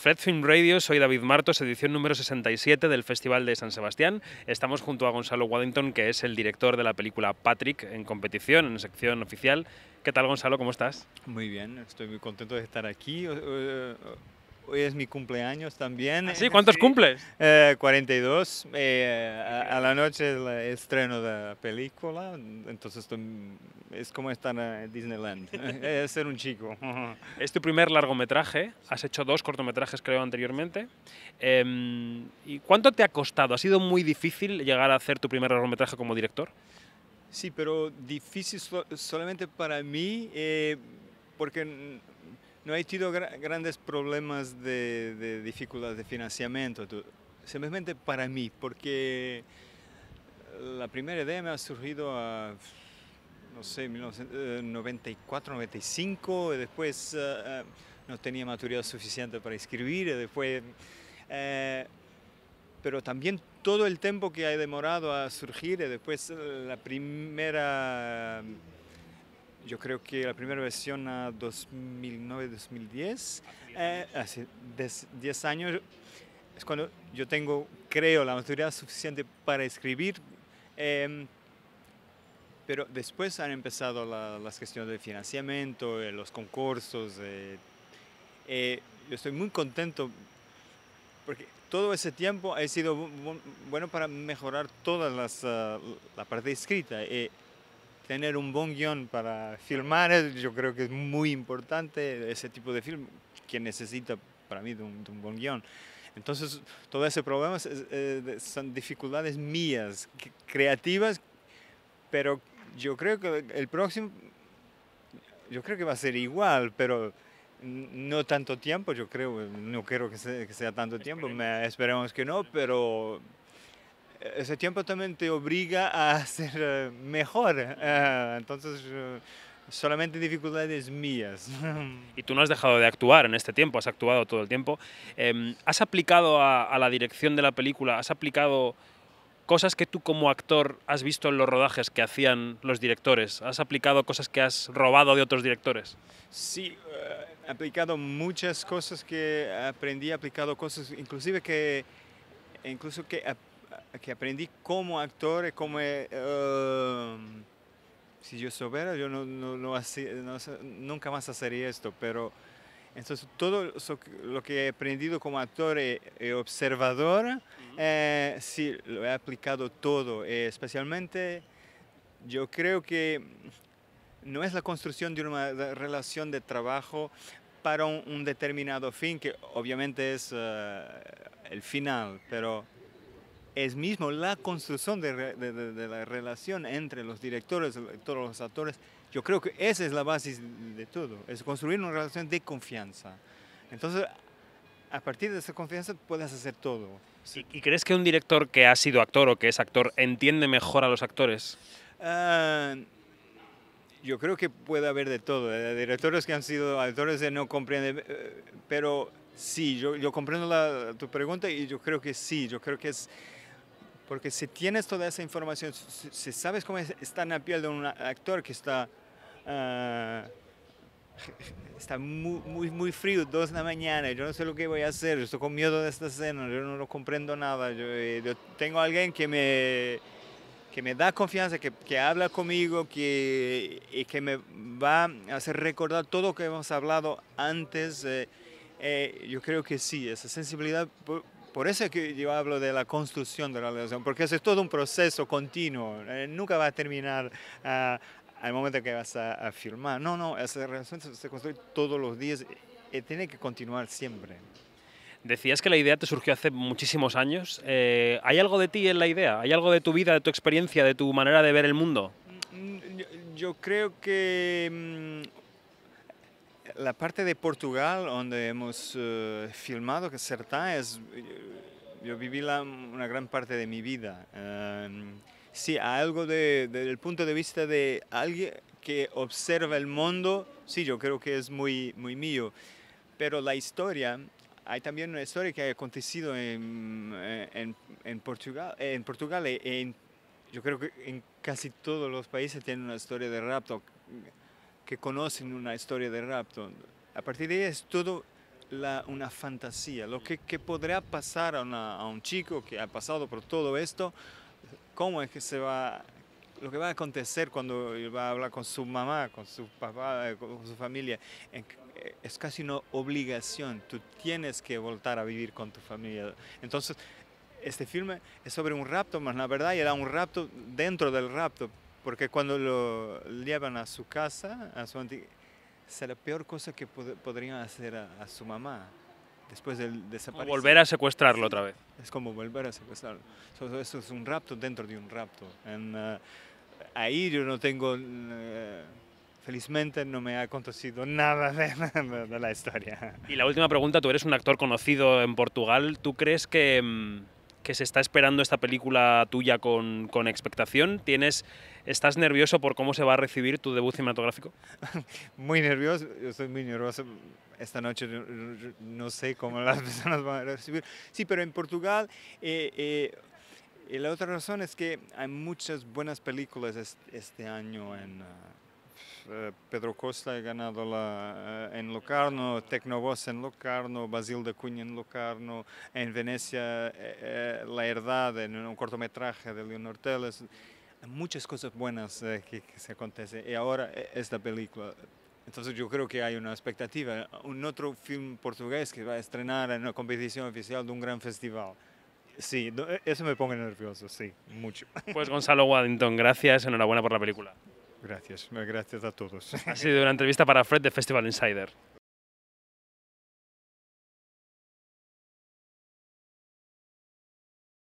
Fred Film Radio, soy David Martos, edición número 67 del Festival de San Sebastián. Estamos junto a Gonzalo Waddington, que es el director de la película Patrick en competición, en sección oficial. ¿Qué tal, Gonzalo? ¿Cómo estás? Muy bien, estoy muy contento de estar aquí. Hoy es mi cumpleaños también. ¿Ah, ¿Sí? ¿Cuántos cumples? 42. Eh, eh, a, la noche el estreno de la película, entonces es como estar en Disneyland, eh, ser un chico. es tu primer largometraje, has hecho dos cortometrajes creo anteriormente. Em, ¿Y cuánto te ha costado? ¿Ha sido muy difícil llegar a hacer tu primer largometraje como director? Sí, pero difícil solamente para mí, porque no he tenido grandes problemas de, dificultad dificultades de financiamiento, simplemente para mí, porque la primera idea me ha surgido a, no sé, 1994, 95, eh, y después eh, eh, no tenía maturidad suficiente para escribir, después... pero también todo el tiempo que ha demorado a surgir, después la primera yo creo que la primera versión a 2009-2010, hace 10 eh, años, es cuando yo tengo, creo, la maturidad suficiente para escribir. Em, pero después han empezado las cuestiones de financiamiento, eh, los concursos. Eh, yo estoy muy contento porque todo ese tiempo ha sido bueno para mejorar toda las, ah, la parte escrita tener un buen guión para filmar, yo creo que es muy importante ese tipo de film que necesita para mí de un, buen guión. Entonces, todo ese problema eh, son dificultades mías, creativas, pero yo creo que el próximo, yo creo que va a ser igual, pero no tanto tiempo, yo creo, no quiero que sea, tanto tiempo, esperemos que no, pero ese tiempo también te obliga a ser eh, mejor. Eh, entonces, eh, solamente dificultades mías. Y tú no has dejado de actuar en este tiempo, has actuado todo el tiempo. Em, ¿Has aplicado a, la dirección de la película, has aplicado cosas que tú como actor has visto en los rodajes que hacían los directores? ¿Has aplicado cosas que has robado de otros directores? Sí, he aplicado muchas cosas que aprendí, he aplicado cosas inclusive que, incluso que que aprendí como actor y eh, como... Eh, um, si yo supiera, yo no, nunca más haría esto, pero... Entonces, todo lo que he aprendido como actor y, eh, observador, sí, lo he aplicado todo. especialmente, yo creo que no es la construcción de una relación de trabajo para un, determinado fin, que obviamente es el final, pero es mismo la construcción de, la relación entre los directores, todos los actores. Yo creo que esa es la base de todo, es construir una relación de confianza. Entonces, a partir de esa confianza puedes hacer todo. ¿Y crees que un director que ha sido actor o que es actor entiende mejor a los actores? Ah, yo creo que puede haber de todo. Eh, directores que han sido actores no comprenden, eh, pero sí, yo, yo comprendo tu pregunta y yo creo que sí, yo creo que es porque si tienes toda esa información, si, sabes cómo está en la piel de un actor que está, ah, está muy, muy, frío, dos de la mañana, yo no sé lo que voy a hacer, estoy con miedo de esta escena, yo no lo comprendo nada, yo, eh, tengo alguien que me me da confianza, que, habla conmigo que, y que me va a hacer recordar todo lo que hemos hablado antes. Eh, eh, yo creo que sí, esa sensibilidad por eso es que yo hablo de la construcción de la relación, porque es todo un proceso continuo, eh, nunca va a terminar ah, al momento que vas a, firmar. No, no, esa relación se construye todos los días y eh, tiene que continuar siempre. Decías que la idea te surgió hace muchísimos años. Eh, ¿Hay algo de ti en la idea? ¿Hay algo de tu vida, de tu experiencia, de tu manera de ver el mundo? Mm, mm, yo, creo que mm, la parte de Portugal donde hemos eh, filmado, que es... Yo, yo viví la, una gran parte de mi vida. Em, sí, algo de, el del punto de vista de alguien que observa el mundo, sí, yo creo que es muy, muy mío. Pero la historia, hay también una historia que ha acontecido en, eh, en, Portugal, en Portugal en, yo creo que en casi todos los países tienen una historia de rapto que conocen una historia de rapto. A partir de ahí es todo la, una fantasía, lo que, que podrá pasar a, un chico que ha pasado por todo esto, cómo es que se va, lo que va a acontecer cuando va a hablar con su mamá, con su papá, con su familia. Eh, es casi una obligación, tú tienes que voltar a vivir con tu familia. Entonces, este filme es sobre un rapto, más la verdad, era un rapto dentro del rapto, porque cuando lo llevan a su casa, a su es la peor cosa que podrían hacer a, su mamá después del desaparecer. Volver a secuestrarlo otra vez. Es como volver a secuestrarlo. eso es un rapto dentro de un rapto. Ah, ahí yo no tengo, eh, felizmente no me ha acontecido nada de, la historia. Y la última pregunta, tú eres un actor conocido en Portugal, ¿tú crees que... Mm, que se está esperando esta película tuya con, con expectación? ¿Tienes, ¿Estás nervioso por cómo se va a recibir tu debut cinematográfico? Muy nervioso, yo estoy muy nervioso. Esta noche no sé cómo las personas van a recibir. Sí, pero en Portugal... Eh, eh, la otra razón es que hay muchas buenas películas este año en, ah, eh, Pedro Costa ha ganado la, eh, en Locarno, Tecnovos en Locarno, Basil de Cunha en Locarno, en Venecia eh, La Herdad, en un cortometraje de Leonor Teles. Muchas cosas buenas que, que se acontecen. Y ahora esta película entonces yo creo que hay una expectativa. Un otro film portugués que va a estrenar en una competición oficial de un gran festival. Sí, eso me pone nervioso, sí, mucho. Pues Gonzalo Waddington, gracias, enhorabuena por la película. Gracias, gracias a todos. Ha sido una entrevista para Fred de Festival Insider.